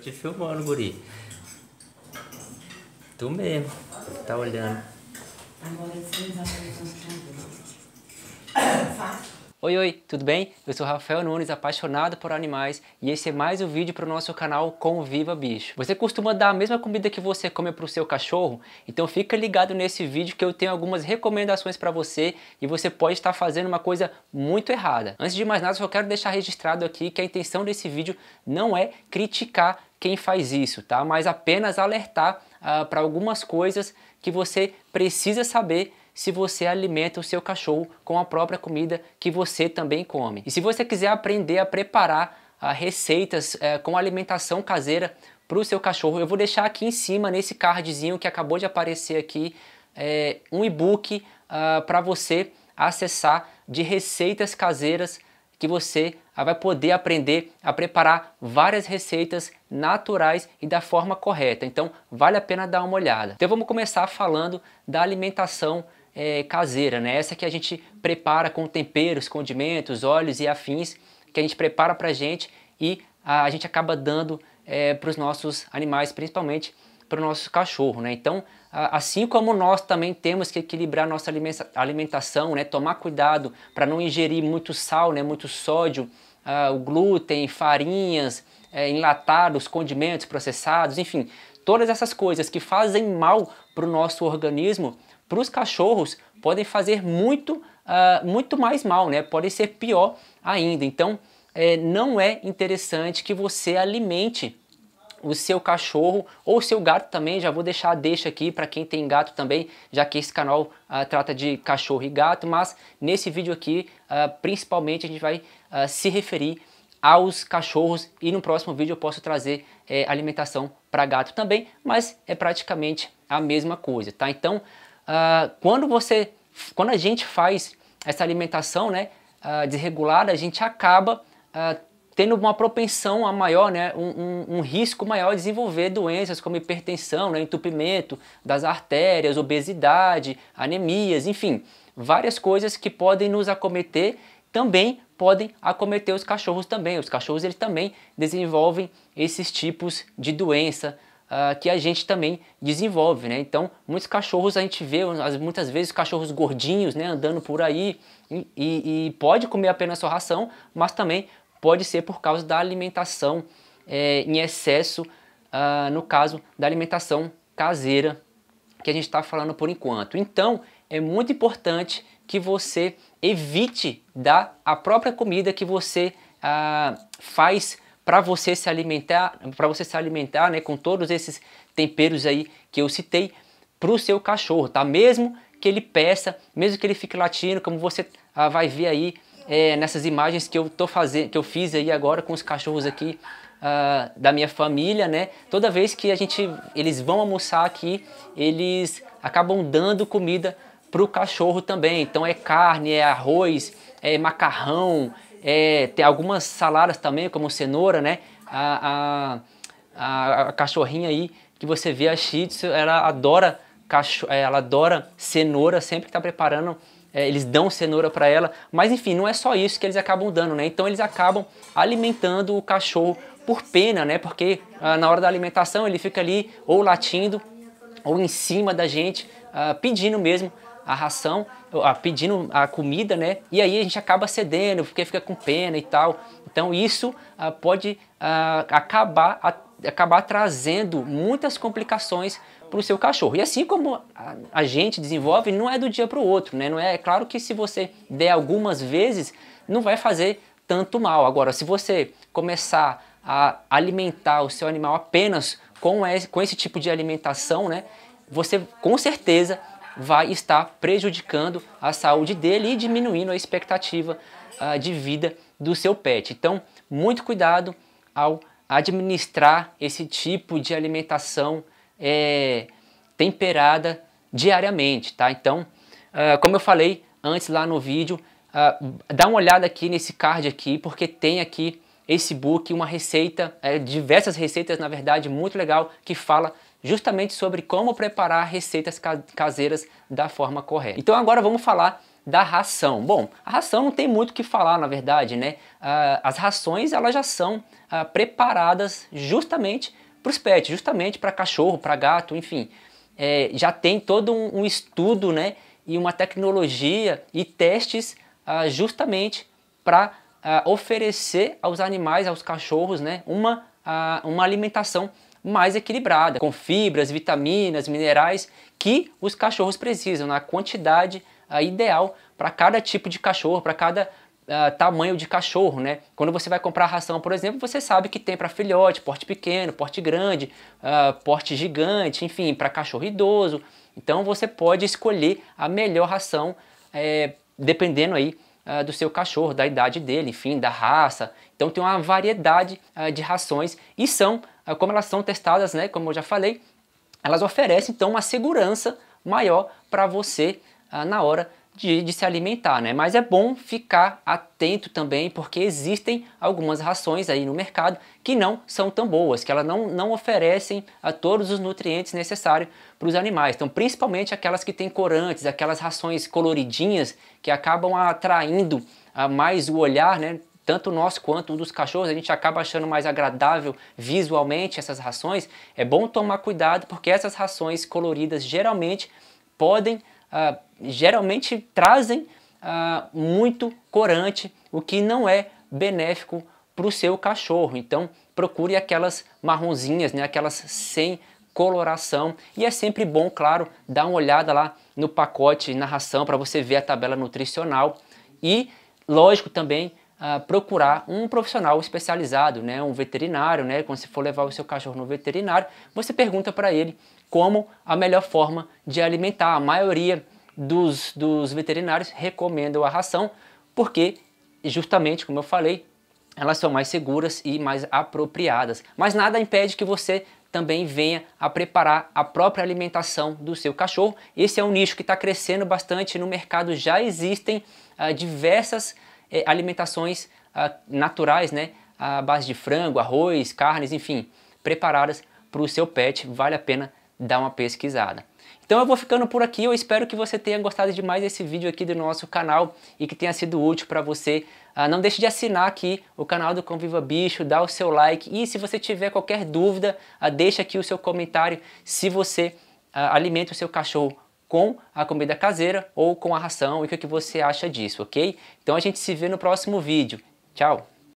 Tô te filmando, guri. Tu mesmo, tá olhando. Agora vocês vão o que eu Oi, oi, tudo bem? Eu sou Rafael Nunes, apaixonado por animais, e esse é mais um vídeo para o nosso canal Conviva Bicho. Você costuma dar a mesma comida que você come para o seu cachorro? Então fica ligado nesse vídeo que eu tenho algumas recomendações para você e você pode estar fazendo uma coisa muito errada. Antes de mais nada, só quero deixar registrado aqui que a intenção desse vídeo não é criticar quem faz isso, tá? Mas apenas alertar uh, ah, para algumas coisas que você precisa saber se você alimenta o seu cachorro com a própria comida que você também come. E se você quiser aprender a preparar ah, receitas eh, com alimentação caseira para o seu cachorro, eu vou deixar aqui em cima nesse cardzinho que acabou de aparecer aqui eh, um e-book ah, para você acessar de receitas caseiras que você ah, vai poder aprender a preparar várias receitas naturais e da forma correta. Então, vale a pena dar uma olhada. Então, vamos começar falando da alimentação é, caseira, né? Essa que a gente prepara com temperos, condimentos, óleos e afins, que a gente prepara para a gente e a, gente acaba dando é, para os nossos animais, principalmente para o nosso cachorro, né? Então, assim como nós também temos que equilibrar nossa alimentação, né? Tomar cuidado para não ingerir muito sal, né? Muito sódio, o glúten, farinhas, é, enlatados, condimentos processados, enfim, todas essas coisas que fazem mal para o nosso organismo, para os cachorros podem fazer muito, uh, muito mais mal, né? Podem ser pior ainda. Então, é, não é interessante que você alimente o seu cachorro ou o seu gato também. Já vou deixar a deixa aqui para quem tem gato também, já que esse canal uh, trata de cachorro e gato, mas nesse vídeo aqui, uh, principalmente, a gente vai uh, se referir aos cachorros e no próximo vídeo eu posso trazer é, alimentação para gato também, mas é praticamente a mesma coisa, tá? Então, ah, quando você, quando a gente faz essa alimentação, né, uh, desregulada, a gente acaba uh, tendo uma propensão a maior, né, um, um, um, risco maior de desenvolver doenças como hipertensão, né, entupimento das artérias, obesidade, anemias, enfim, várias coisas que podem nos acometer também podem acometer os cachorros também. Os cachorros eles também desenvolvem esses tipos de doença uh, que a gente também desenvolve, né? Então, muitos cachorros a gente vê, muitas vezes cachorros gordinhos, né, andando por aí e, e, e pode comer apenas sua ração, mas também pode ser por causa da alimentação é, em excesso, uh, no caso da alimentação caseira que a gente está falando por enquanto. Então, é muito importante que você evite dar a própria comida que você ah, faz para você se alimentar, para você se alimentar, né, com todos esses temperos aí que eu citei para o seu cachorro, tá? Mesmo que ele peça, mesmo que ele fique latindo, como você ah, vai ver aí é, nessas imagens que eu tô fazendo, que eu fiz aí agora com os cachorros aqui ah, da minha família, né? Toda vez que a gente, eles vão almoçar aqui, eles acabam dando comida para o cachorro também. Então é carne, é arroz, é macarrão, é, tem algumas saladas também, como cenoura, né? A, a, a, a cachorrinha aí que você vê a Shih Tzu, ela adora, cacho, é, ela adora cenoura sempre que está preparando é, eles dão cenoura para ela, mas enfim, não é só isso que eles acabam dando, né? Então eles acabam alimentando o cachorro por pena, né? Porque ah, na hora da alimentação ele fica ali ou latindo ou em cima da gente, ah, pedindo mesmo a ração, a, pedindo a comida, né? E aí a gente acaba cedendo, porque fica com pena e tal. Então isso ah, pode ah, acabar, a, acabar trazendo muitas complicações para o seu cachorro. E assim como a, a gente desenvolve, não é do dia para o outro, né? Não é, é claro que se você der algumas vezes, não vai fazer tanto mal. Agora, se você começar a alimentar o seu animal apenas com esse, com esse tipo de alimentação, né? Você com certeza vai estar prejudicando a saúde dele e diminuindo a expectativa uh, de vida do seu pet. Então, muito cuidado ao administrar esse tipo de alimentação é, temperada diariamente, tá? Então, uh, como eu falei antes lá no vídeo, uh, dá uma olhada aqui nesse card aqui, porque tem aqui esse book, uma receita, é, diversas receitas, na verdade, muito legal, que fala justamente sobre como preparar receitas caseiras da forma correta. Então agora vamos falar da ração. Bom, a ração não tem muito o que falar, na verdade, né? Ah, as rações elas já são ah, preparadas justamente para os pets, justamente para cachorro, para gato, enfim. É, já tem todo um, um, estudo, né? E uma tecnologia e testes ah, justamente para oferecer aos animais, aos cachorros, né? Uma, uma alimentação mais equilibrada, com fibras, vitaminas, minerais que os cachorros precisam, na né? quantidade uh, ideal para cada tipo de cachorro, para cada uh, tamanho de cachorro, né? Quando você vai comprar ração, por exemplo, você sabe que tem para filhote, porte pequeno, porte grande, uh, porte gigante, enfim, para cachorro idoso. Então você pode escolher a melhor ração, é, dependendo aí ah, do seu cachorro, da idade dele, enfim, da raça. Então tem uma variedade uh, de rações e são, uh, como elas são testadas, né, como eu já falei, elas oferecem então uma segurança maior para você na hora de, de, se alimentar, né? Mas é bom ficar atento também, porque existem algumas rações aí no mercado que não são tão boas, que elas não, não oferecem a todos os nutrientes necessários para os animais. Então, principalmente aquelas que têm corantes, aquelas rações coloridinhas que acabam atraindo a ah, mais o olhar, né? tanto nós quanto um dos cachorros, a gente acaba achando mais agradável visualmente essas rações, é bom tomar cuidado porque essas rações coloridas geralmente podem ah, geralmente trazem ah, muito corante, o que não é benéfico para o seu cachorro. Então procure aquelas marronzinhas, né, aquelas sem coloração. E é sempre bom, claro, dar uma olhada lá no pacote na ração para você ver a tabela nutricional. E lógico também uh, procurar um profissional especializado, né, um veterinário, né, quando você for levar o seu cachorro no veterinário, você pergunta para ele como a melhor forma de alimentar. A maioria dos, dos veterinários recomendam a ração, porque justamente, como eu falei, elas são mais seguras e mais apropriadas. Mas nada impede que você também venha a preparar a própria alimentação do seu cachorro. Esse é um nicho que está crescendo bastante no mercado, já existem ah, diversas é, alimentações ah, naturais, né? À base de frango, arroz, carnes, enfim, preparadas para o seu pet, vale a pena dar uma pesquisada. Então eu vou ficando por aqui, eu espero que você tenha gostado de mais esse vídeo aqui do nosso canal e que tenha sido útil para você. Ah, não deixe de assinar aqui o canal do Conviva Bicho, dá o seu like e se você tiver qualquer dúvida, ah, deixa aqui o seu comentário se você ah, alimenta o seu cachorro com a comida caseira ou com a ração e o que você acha disso, ok? Então a gente se vê no próximo vídeo. Tchau!